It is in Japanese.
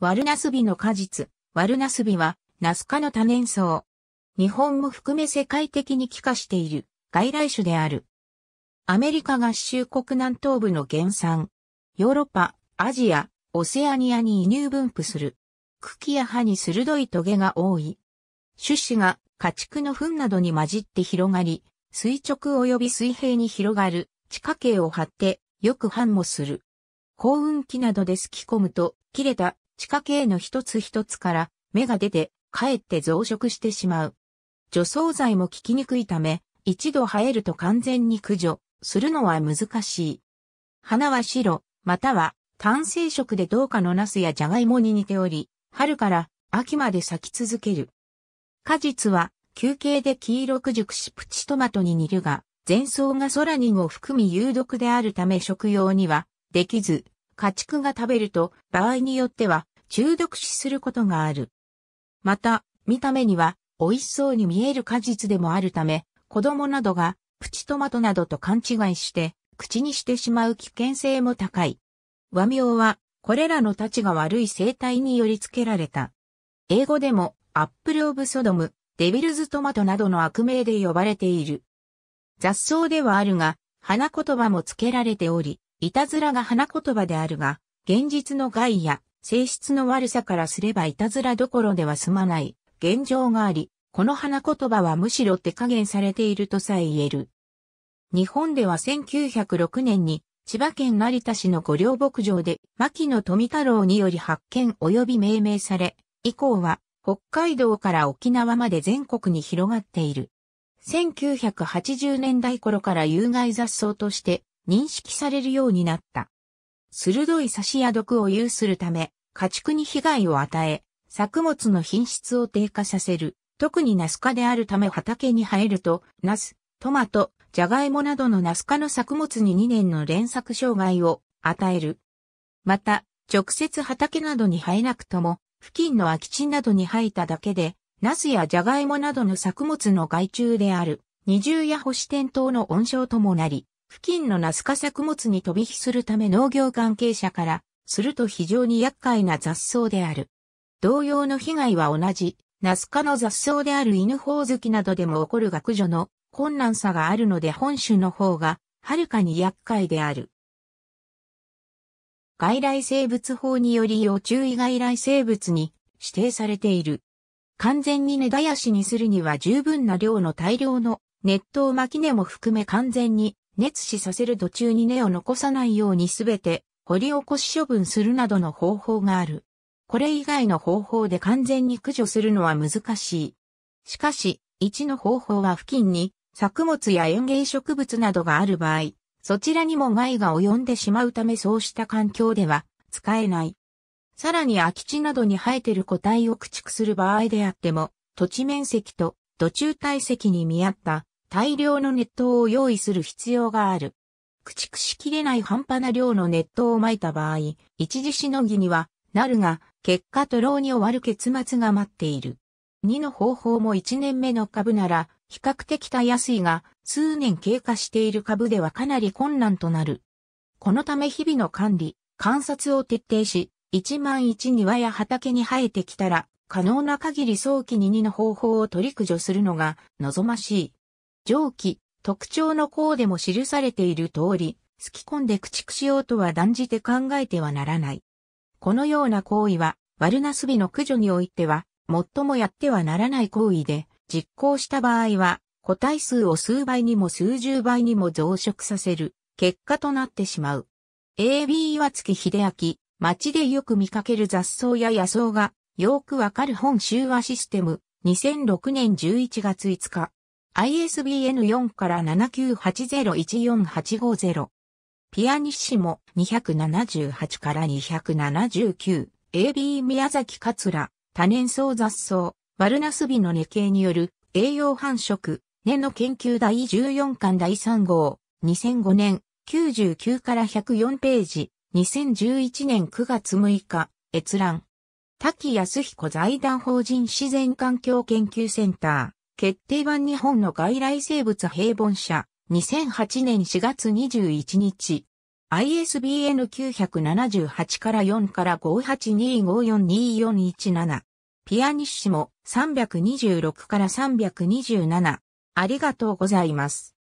ワルナスビの果実。ワルナスビは、ナス科の多年草。日本も含め世界的に帰化している外来種である。アメリカ合衆国南東部の原産。ヨーロッパ、アジア、オセアニアに移入分布する。茎や葉に鋭い棘が多い。種子が家畜の糞などに混じって広がり、垂直及び水平に広がる地下茎を張ってよく繁茂する。幸運期などですき込むと切れた地下茎の一つ一つから芽が出て、かえって増殖してしまう。除草剤も効きにくいため、一度生えると完全に駆除するのは難しい。花は白、または単生色でう化のナスやジャガイモに似ており、春から秋まで咲き続ける。果実は休憩で黄色く熟しプチトマトに似るが、前奏がソラニンを含み有毒であるため食用にはできず、家畜が食べると場合によっては中毒死することがある。また、見た目には美味しそうに見える果実でもあるため、子供などがプチトマトなどと勘違いして口にしてしまう危険性も高い。和名はこれらのたちが悪い生態により付けられた。英語でもアップルオブソドム、デビルズトマトなどの悪名で呼ばれている。雑草ではあるが、花言葉も付けられており、いたずらが花言葉であるが、現実の害や性質の悪さからすればいたずらどころでは済まない現状があり、この花言葉はむしろ手加減されているとさえ言える。日本では1906年に千葉県成田市の御料牧場で牧野富太郎により発見及び命名され、以降は北海道から沖縄まで全国に広がっている。1980年代頃から有害雑草として認識されるようになった。鋭い刺しや毒を有するため、家畜に被害を与え、作物の品質を低下させる。特にナス科であるため畑に生えると、ナス、トマト、ジャガイモなどのナス科の作物に2年の連作障害を与える。また、直接畑などに生えなくとも、付近の空き地などに生えただけで、ナスやジャガイモなどの作物の害虫である、二重や星天灯の温床ともなり、付近のナスカ作物に飛び火するため農業関係者からすると非常に厄介な雑草である。同様の被害は同じ、ナスカの雑草である犬ホオズキなどでも起こる学女の困難さがあるので本種の方がはるかに厄介である。外来生物法により要注意外来生物に指定されている。完全に根絶やしにするには十分な量の大量の熱湯巻き根も含め完全に熱死させる途中に根を残さないようにすべて掘り起こし処分するなどの方法がある。これ以外の方法で完全に駆除するのは難しい。しかし、1の方法は付近に作物や園芸植物などがある場合、そちらにも害が及んでしまうためそうした環境では使えない。さらに空き地などに生えてる個体を駆逐する場合であっても、土地面積と土中体積に見合った大量の熱湯を用意する必要がある。駆逐しきれない半端な量の熱湯を撒いた場合、一時しのぎにはなるが、結果とろうに終わる結末が待っている。2の方法も1年目の株なら、比較的たやすいが、数年経過している株ではかなり困難となる。このため日々の管理、観察を徹底し、1万1庭や畑に生えてきたら、可能な限り早期に2の方法を取り駆除するのが望ましい。上記、特徴の項でも記されている通り、好き込んで駆逐しようとは断じて考えてはならない。このような行為は、ワルナスビの駆除においては、最もやってはならない行為で、実行した場合は、個体数を数倍にも数十倍にも増殖させる、結果となってしまう。AB 岩月秀明、街でよく見かける雑草や野草が、よくわかる本集話システム、2006年11月5日。ISBN4 から7 9 8 0 1 4 8 5 0ピアニッシモ278から 279AB 宮崎桂多年草雑草バルナスビの根系による栄養繁殖根の研究第14巻第3号2005年99から104ページ2011年9月6日閲覧滝康彦財団法人自然環境研究センター決定版日本の外来生物平凡社、2008年4月21日。ISBN 978から4から5825424417。ピアニッシモ326から327。ありがとうございます。